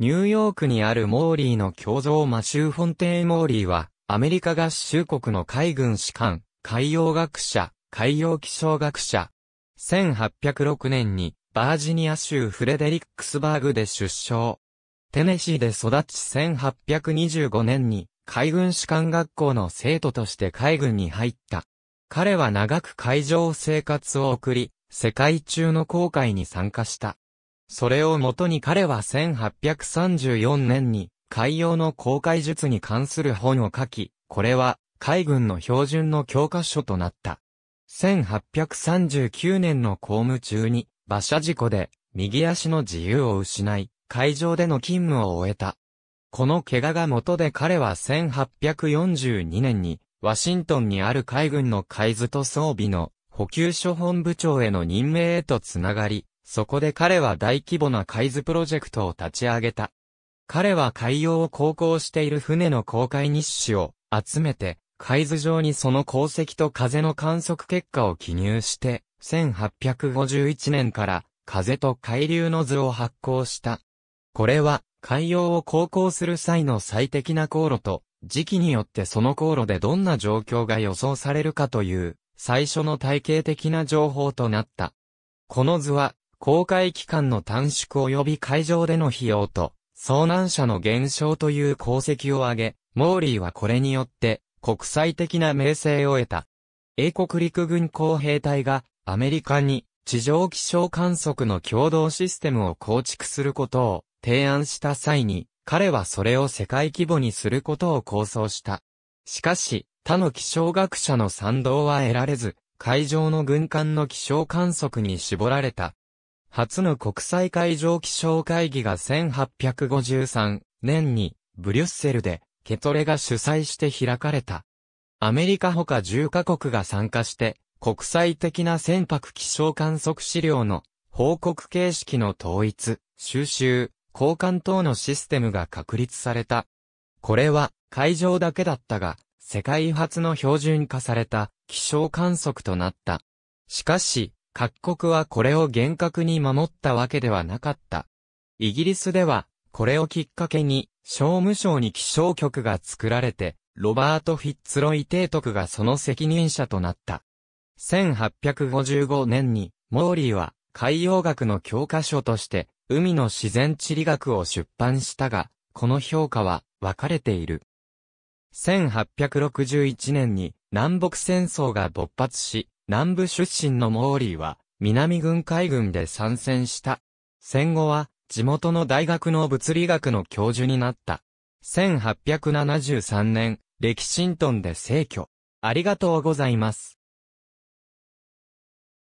ニューヨークにあるモーリーの共像マシュー・フォンテー・モーリーは、アメリカ合衆国の海軍士官、海洋学者、海洋気象学者。1806年に、バージニア州フレデリックスバーグで出生。テネシーで育ち1825年に海軍士官学校の生徒として海軍に入った。彼は長く海上生活を送り、世界中の航海に参加した。それをもとに彼は1834年に海洋の航海術に関する本を書き、これは海軍の標準の教科書となった。1839年の公務中に馬車事故で右足の自由を失い、海上での勤務を終えた。この怪我が元で彼は1842年にワシントンにある海軍の海図と装備の補給処本部長への任命へとつながり、そこで彼は大規模な海図プロジェクトを立ち上げた。彼は海洋を航行している船の航海日誌を集めて、海図上にその航跡と風の観測結果を記入して、1851年から風と海流の図を発行した。これは海洋を航行する際の最適な航路と、時期によってその航路でどんな状況が予想されるかという、最初の体系的な情報となった。この図は公開期間の短縮及び会場での費用と、遭難者の減少という功績を挙げ、モーリーはこれによって国際的な名声を得た。英国陸軍工兵隊がアメリカに地上気象観測の共同システムを構築することを提案した際に、彼はそれを世界規模にすることを構想した。しかし、他の気象学者の賛同は得られず、海上の軍艦の気象観測に絞られた。初の国際海上気象会議が1853年にブリュッセルでケトレが主催して開かれた。アメリカほか10カ国が参加して国際的な船舶気象観測資料の報告形式の統一、収集、交換等のシステムが確立された。これは海上だけだったが、世界初の標準化された気象観測となった。しかし、各国はこれを厳格に守ったわけではなかった。イギリスでは、これをきっかけに、商務省に気象局が作られて、ロバート・フィッツロイ提督がその責任者となった。1855年に、モーリーは海洋学の教科書として、海の自然地理学を出版したが、この評価は分かれている。1861年に南北戦争が勃発し、南部出身のモーリーは、南軍海軍で参戦した。戦後は、地元の大学の物理学の教授になった。1873年、歴史ントンで逝去。ありがとうございます。